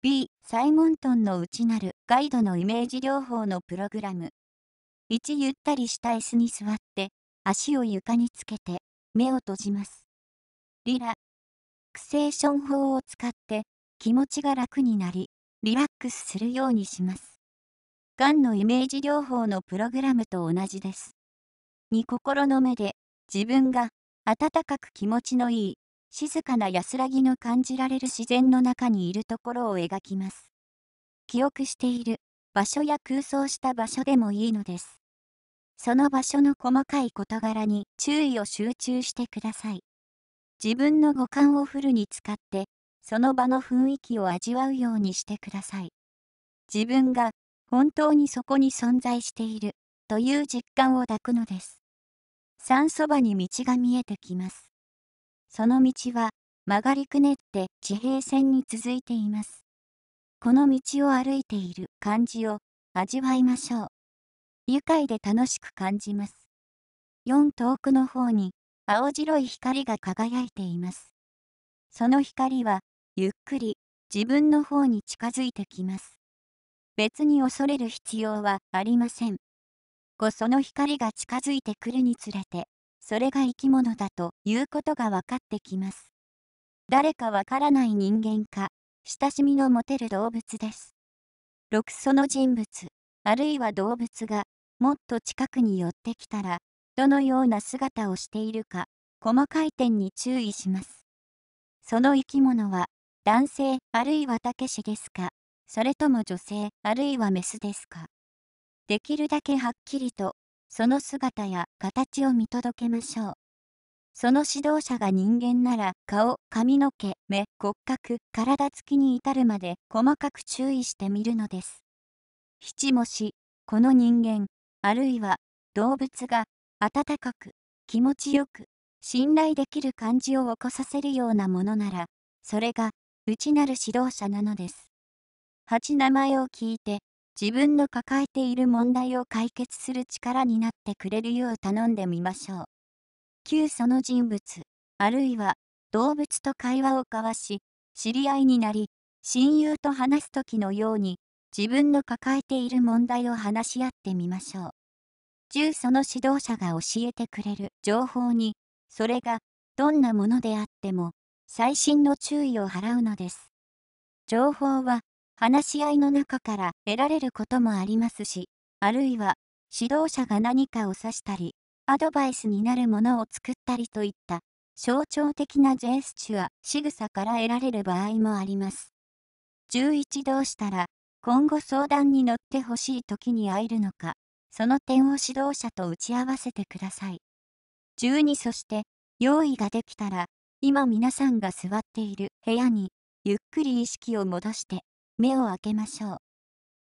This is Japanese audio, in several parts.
B. サイモントンの内なるガイドのイメージ療法のプログラム。1. ゆったりした椅子に座って、足を床につけて、目を閉じます。リラ。クセーション法を使って、気持ちが楽になり、リラックスするようにします。がんのイメージ療法のプログラムと同じです。2. 心の目で、自分が、温かく気持ちのいい、静かな安らぎの感じられる自然の中にいるところを描きます。記憶している場所や空想した場所でもいいのです。その場所の細かい事柄に注意を集中してください。自分の五感をフルに使って、その場の雰囲気を味わうようにしてください。自分が本当にそこに存在しているという実感を抱くのです。山そばに道が見えてきます。その道は曲がりくねって地平線に続いています。この道を歩いている感じを味わいましょう。愉快で楽しく感じます。4遠くの方に青白い光が輝いています。その光はゆっくり自分の方に近づいてきます。別に恐れる必要はありません。こその光が近づいてくるにつれてそれが生き物だということが分かってきます。誰かわからない人間か、親しみの持てる動物です。6その人物、あるいは動物が、もっと近くに寄ってきたら、どのような姿をしているか、細かい点に注意します。その生き物は、男性あるいはたけしですか、それとも女性あるいはメスですか。できるだけはっきりとその姿や形を見届けましょう。その指導者が人間なら顔、髪の毛、目、骨格、体つきに至るまで細かく注意してみるのです。七もし、この人間、あるいは動物が温かく、気持ちよく、信頼できる感じを起こさせるようなものなら、それが内なる指導者なのです。八名前を聞いて自分の抱えている問題を解決する力になってくれるよう頼んでみましょう。旧その人物、あるいは動物と会話を交わし、知り合いになり、親友と話す時のように、自分の抱えている問題を話し合ってみましょう。10その指導者が教えてくれる情報に、それがどんなものであっても、細心の注意を払うのです。情報は話し合いの中から得られることもありますし、あるいは指導者が何かを指したり、アドバイスになるものを作ったりといった象徴的なジェスチュア、仕草から得られる場合もあります。11どうしたら今後相談に乗ってほしい時に会えるのか、その点を指導者と打ち合わせてください。12そして用意ができたら今皆さんが座っている部屋にゆっくり意識を戻して目を開けましょう。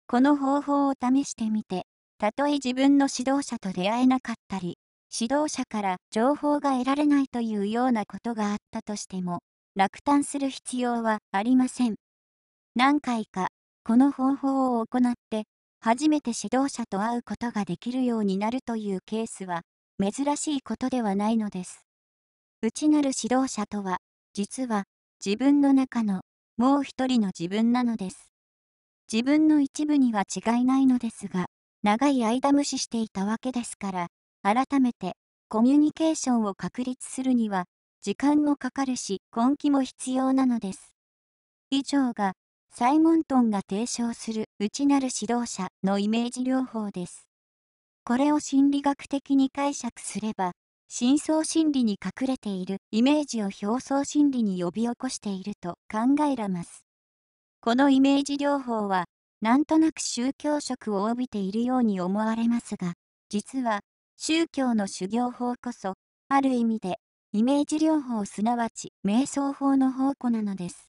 この方法を試してみて、たとえ自分の指導者と出会えなかったり、指導者から情報が得られないというようなことがあったとしても、落胆する必要はありません。何回か、この方法を行って、初めて指導者と会うことができるようになるというケースは、珍しいことではないのです。内なる指導者とは、実は、自分の中のもう一人の自分なのです。自分の一部には違いないのですが、長い間無視していたわけですから、改めてコミュニケーションを確立するには、時間もかかるし根気も必要なのです。以上が、サイモントンが提唱する内なる指導者のイメージ療法です。これを心理学的に解釈すれば、深層心理に隠れているイメージを表層心理に呼び起こしていると考えらます。このイメージ療法は、なんとなく宗教色を帯びているように思われますが、実は、宗教の修行法こそ、ある意味で、イメージ療法すなわち瞑想法の宝庫なのです。